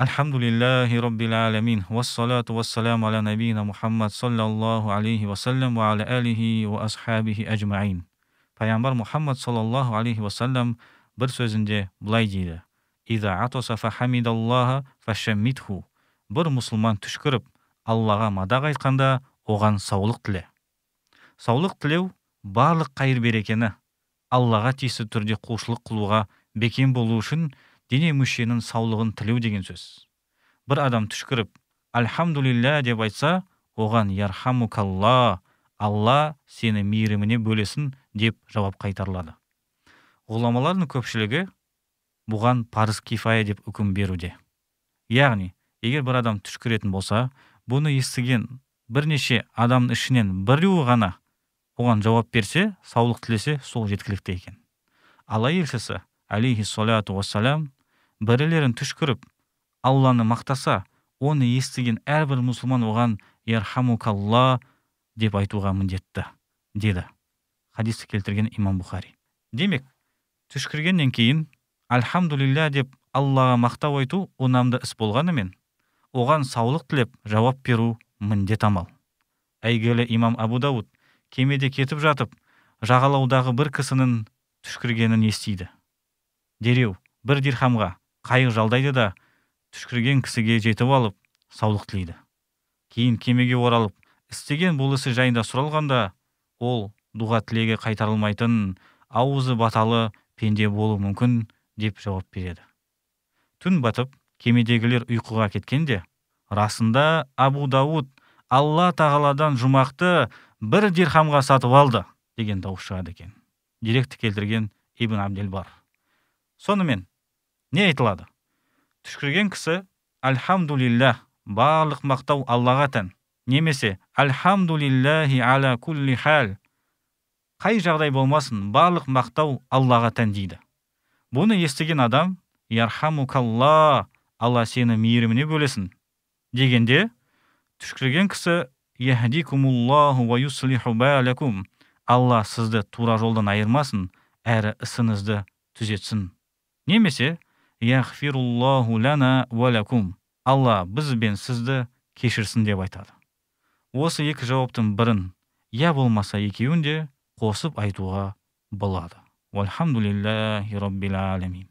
Альхамдулиллахи Роббил Алямин. Вассалату вассаламу аля Мухаммад саллаллаху алейхи вассалям ва аля алихи ва асхабихи ажмаин. Пайамбар Мухаммад саллаллаху алейхи вассалям бір сөзінде былай дейді. Иза атоса фа хамид Аллаха Бір мұсылман түшкіріп, Аллаға мадақ айтқанда оған саулық тіле. Саулық тілеу барлық қайыр берекені. Аллаға тесі түрде қошылық құлуға бекен болу үшін, дене мүшенің саулығын тілеу деген сөз бір адам түшкіріп альхамдулилля деп айтса оған ярхамукалла алла сені мейіріміне бөлесін деп жауап қайтарылады ғұламалардың көпшілігі бұған парыз кифая деп үкім беруде яғни егер бір адам түшкіретін болса бұны естіген бірнеше адамның ішінен біреуі ғана оған жауап берсе саулық тілесе сол жеткілікті екен алла елшісі алейхи салату бірілерін түшкіріп алланы мақтаса оны естіген әрбір мұсылман оған ярхамукалла деп айтуға міндетті деді хадисті келтірген имам бұхари демек түшкіргеннен кейін альхамдулилля деп аллаға мақтау айту ұнамды іс болғанымен оған саулық тілеп жауап беру міндет амал әйгілі имам абу дауд кемеде кетіп жатып жағалаудағы бір кісінің түшкіргенін естиді дереу бір дирхамға қайық жалдайды да түшкірген кісіге жетіп алып саулық тілейді кейін кемеге оралып істеген бұл ісі жайында сұралғанда ол дұға тілегі қайтарылмайтын ауызы баталы пенде болу мүмкін деп жауап береді түн батып кемедегілер ұйқыға кеткенде расында абу дауд алла тағаладан жұмақты бір дирхамға сатып алды деген дауыс шығады екен деректі келтірген ибн абдельбар сонымен не айтылады түшкірген кісі альхамдулиллах барлық мақтау аллаға тән немесе альхамдулиллахи аля кулли хал қай жағдай болмасын барлық мақтау аллаға тән дейді бұны естіген адам ярхамукалла алла сені мейіріміне бөлесін дегенде түшкірген кісі алла сізді тура жолдан айырмасын әрі ісіңізді түзетсін немесе «Яхфируллаху лана уәләкум алла біз бен сізді кешірсін деп айтады осы екі жауаптың бірін я болмаса екеуін де қосып айтуға болады уалхамдулиллахи раббил әлемин